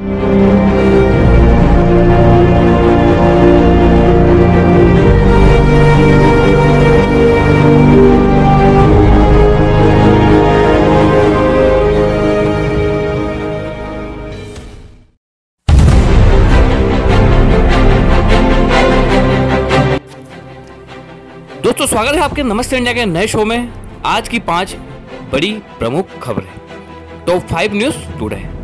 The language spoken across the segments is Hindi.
दोस्तों स्वागत है आपके नमस्ते इंडिया के नए शो में आज की पांच बड़ी प्रमुख खबरें टॉप फाइव न्यूज है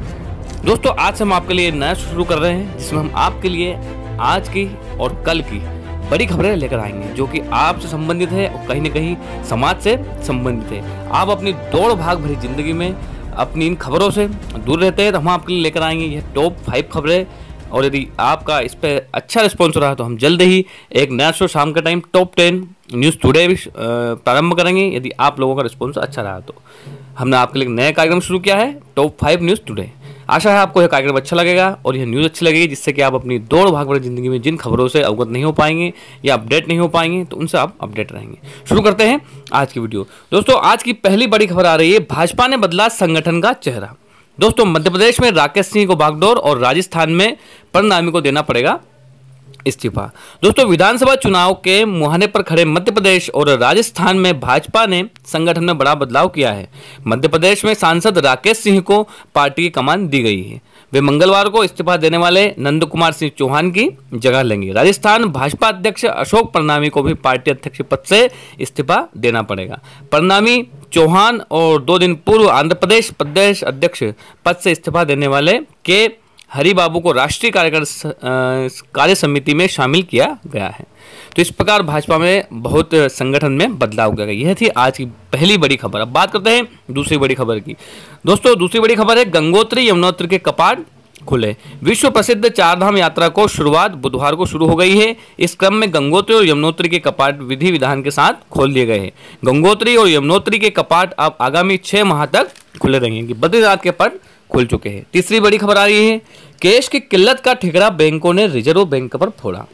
दोस्तों आज हम आपके लिए नया शुरू कर रहे हैं जिसमें हम आपके लिए आज की और कल की बड़ी खबरें लेकर आएंगे जो कि आपसे संबंधित है और कहीं ना कहीं समाज से संबंधित है आप अपनी दौड़ भाग भरी जिंदगी में अपनी इन खबरों से दूर रहते हैं तो हम आपके लिए लेकर आएंगे यह टॉप फाइव खबरें और यदि आपका इस पर अच्छा रिस्पॉन्स रहा तो हम जल्द ही एक नया शो शाम का time top ten news today भी प्रारंभ करेंगे यदि आप लोगों का रिस्पॉन्स अच्छा रहा तो हमने आपके लिए नया कार्यक्रम शुरू किया है टॉप फाइव न्यूज़ टुडे आशा है आपको यह कार्यक्रम अच्छा लगेगा और यह न्यूज़ अच्छी लगेगी जिससे कि आप अपनी दौड़ भाग भरी जिंदगी में जिन खबरों से अवगत नहीं हो पाएंगे या अपडेट नहीं हो पाएंगे तो उनसे आप अपडेट रहेंगे शुरू करते हैं आज की वीडियो दोस्तों आज की पहली बड़ी खबर आ रही है भाजपा ने बदला संगठन का चेहरा दोस्तों मध्य प्रदेश में राकेश सिंह को बागडोर और राजस्थान में परिणामी को देना पड़ेगा इस्तीफा दोस्तों विधानसभा चुनाव के मुहाने पर खड़े मध्य प्रदेश और राजस्थान में भाजपा ने संगठन में बड़ा बदलाव किया है मध्य प्रदेश में सांसद राकेश सिंह को पार्टी की कमान दी गई है वे मंगलवार को इस्तीफा देने वाले नंद कुमार सिंह चौहान की जगह लेंगे राजस्थान भाजपा अध्यक्ष अशोक परनामी को भी पार्टी अध्यक्ष पद से इस्तीफा देना पड़ेगा परनामी चौहान और दो दिन पूर्व आंध्र प्रदेश प्रदेश अध्यक्ष पद से इस्तीफा देने वाले के हरिबाबू को राष्ट्रीय कार्यकर कार्य समिति में शामिल किया गया है तो इस प्रकार भाजपा में बहुत संगठन में बदलाव किया गया यह थी आज की पहली बड़ी खबर अब बात करते हैं दूसरी बड़ी खबर की दोस्तों दूसरी बड़ी खबर है गंगोत्री यमुनोत्री के कपाट खुले विश्व प्रसिद्ध चारधाम यात्रा को शुरुआत बुधवार को शुरू हो गई है इस क्रम में गंगोत्री और यमुनोत्री के कपाट विधि विधान के साथ खोल दिए गए हैं गंगोत्री और यमुनोत्री के कपाट अब आगामी छह माह तक खुले रहेंगे बद्रीनाथ के पट खुल चुके हैं तीसरी बड़ी खबर आ रही है कैश की किल्लत का ठिकरा बैंकों ने रिजर्व बैंक पर फोड़ा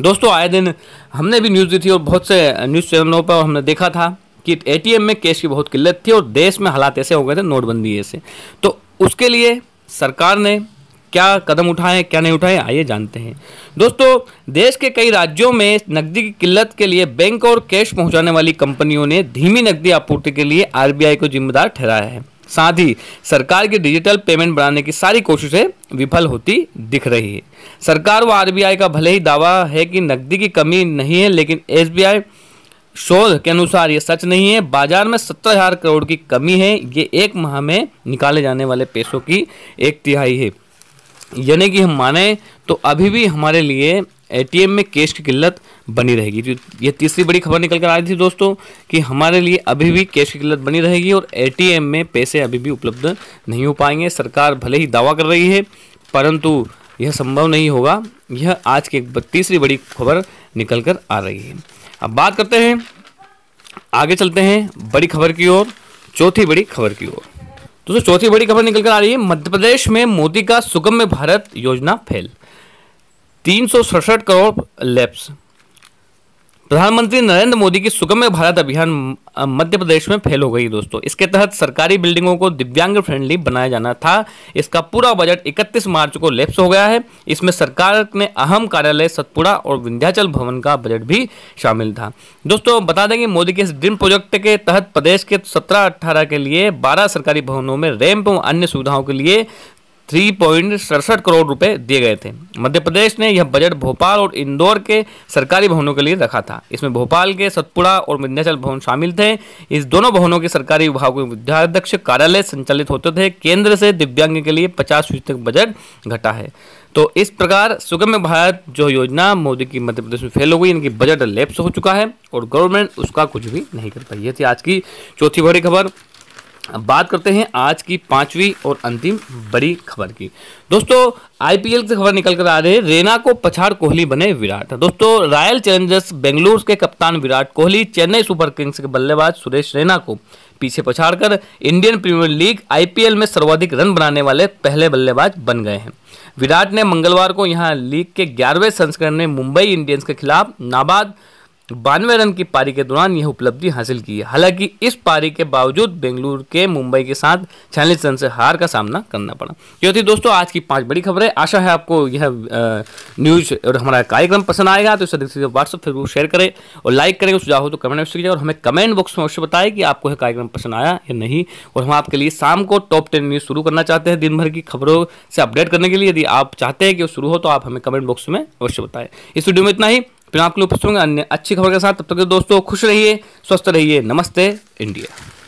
दोस्तों आए दिन हमने भी न्यूज़ दी थी और बहुत से न्यूज़ चैनलों पर हमने देखा था कि एटीएम में कैश की बहुत किल्लत थी और देश में हालात ऐसे हो गए थे नोटबंदी ऐसे तो उसके लिए सरकार ने क्या कदम उठाए क्या नहीं उठाए आइए जानते हैं दोस्तों देश के कई राज्यों में नकदी की किल्लत के लिए बैंक और कैश पहुंचाने वाली कंपनियों ने धीमी नकदी आपूर्ति के लिए आरबीआई को जिम्मेदार ठहराया है साथ ही सरकार की डिजिटल पेमेंट बढ़ाने की सारी कोशिशें विफल होती दिख रही है सरकार व आरबीआई का भले ही दावा है कि नकदी की कमी नहीं है लेकिन एसबीआई शोध के अनुसार ये सच नहीं है बाजार में सत्तर हजार करोड़ की कमी है ये एक माह में निकाले जाने वाले पैसों की एक तिहाई है यानी कि हम माने तो अभी भी हमारे लिए एटीएम में कैश की किल्लत बनी रहेगी ये तीसरी बड़ी खबर निकल कर आ रही थी दोस्तों कि हमारे लिए अभी भी कैश की किल्लत बनी रहेगी और एटीएम में पैसे अभी भी उपलब्ध नहीं हो पाएंगे सरकार भले ही दावा कर रही है परंतु यह संभव नहीं होगा यह आज की एक तीसरी बड़ी खबर निकल कर आ रही है अब बात करते हैं आगे चलते हैं बड़ी खबर की ओर चौथी बड़ी खबर की ओर दोस्तों चौथी बड़ी खबर निकल कर आ रही है मध्य प्रदेश में मोदी का सुगम्य भारत योजना फेल तीन करोड़ लैब्स प्रधानमंत्री नरेंद्र मोदी की सुगम्य भारत अभियान मध्य प्रदेश में फेल हो गई दोस्तों इसके तहत सरकारी बिल्डिंगों को दिव्यांग फ्रेंडली बनाया जाना था इसका पूरा बजट 31 मार्च को लेप्स हो गया है इसमें सरकार ने अहम कार्यालय सतपुड़ा और विंध्याचल भवन का बजट भी शामिल था दोस्तों बता दें कि मोदी के इस ड्रीम प्रोजेक्ट के तहत प्रदेश के सत्रह अट्ठारह के लिए बारह सरकारी भवनों में रैम्प और अन्य सुविधाओं के लिए थ्री पॉइंट सड़सठ करोड़ रुपए दिए गए थे मध्य प्रदेश ने यह बजट भोपाल और इंदौर के सरकारी भवनों के लिए रखा था इसमें भोपाल के सतपुड़ा और विंध्याचल भवन शामिल थे इस दोनों भवनों के सरकारी विभाग के विद्याध्यक्ष कार्यालय संचालित होते थे केंद्र से दिव्यांग के लिए पचास फीसद तक बजट घटा है तो इस प्रकार सुगम्य भारत जो योजना मोदी की मध्य प्रदेश में फेल हो गई इनकी बजट लेप्स हो चुका है और गवर्नमेंट उसका कुछ भी नहीं कर पाई ये थी आज की चौथी बड़ी खबर अब बात करते हैं आज की पांचवी और अंतिम बड़ी खबर की दोस्तों आईपीएल से खबर निकल कर आ रही है रेना को पछाड़ कोहली बने विराट दोस्तों रॉयल चैलेंजर्स बेंगलुरु के कप्तान विराट कोहली चेन्नई सुपर किंग्स के बल्लेबाज सुरेश रैना को पीछे पछाड़कर इंडियन प्रीमियर लीग आईपीएल में सर्वाधिक रन बनाने वाले पहले बल्लेबाज बन गए हैं विराट ने मंगलवार को यहाँ लीग के ग्यारहवें संस्करण में मुंबई इंडियंस के खिलाफ नाबाद तो बानवे रन की पारी के दौरान यह उपलब्धि हासिल की है हालांकि इस पारी के बावजूद बेंगलुरु के मुंबई के साथ छियालीस रन से हार का सामना करना पड़ा ये थी दोस्तों आज की पांच बड़ी खबरें आशा है आपको यह न्यूज़ और हमारा कार्यक्रम पसंद आएगा तो इसे अधिक से व्हाट्सअप फेसबुक शेयर करें और लाइक करें सुझाव हो तो कमेंट में कीजिए और हमें कमेंट बॉक्स में अवश्य बताए कि आपको यह कार्यक्रम पसंद आया या नहीं और हम आपके लिए शाम को टॉप टेन न्यूज़ शुरू करना चाहते हैं दिन भर की खबरों से अपडेट करने के लिए यदि आप चाहते हैं कि वो शुरू हो तो आप हमें कमेंट बॉक्स में अवश्य बताएं इस वीडियो में इतना ही फिर आपके लिए पूछूंगा अन्य अच्छी खबर के साथ तब तक दोस्तों खुश रहिए स्वस्थ रहिए नमस्ते इंडिया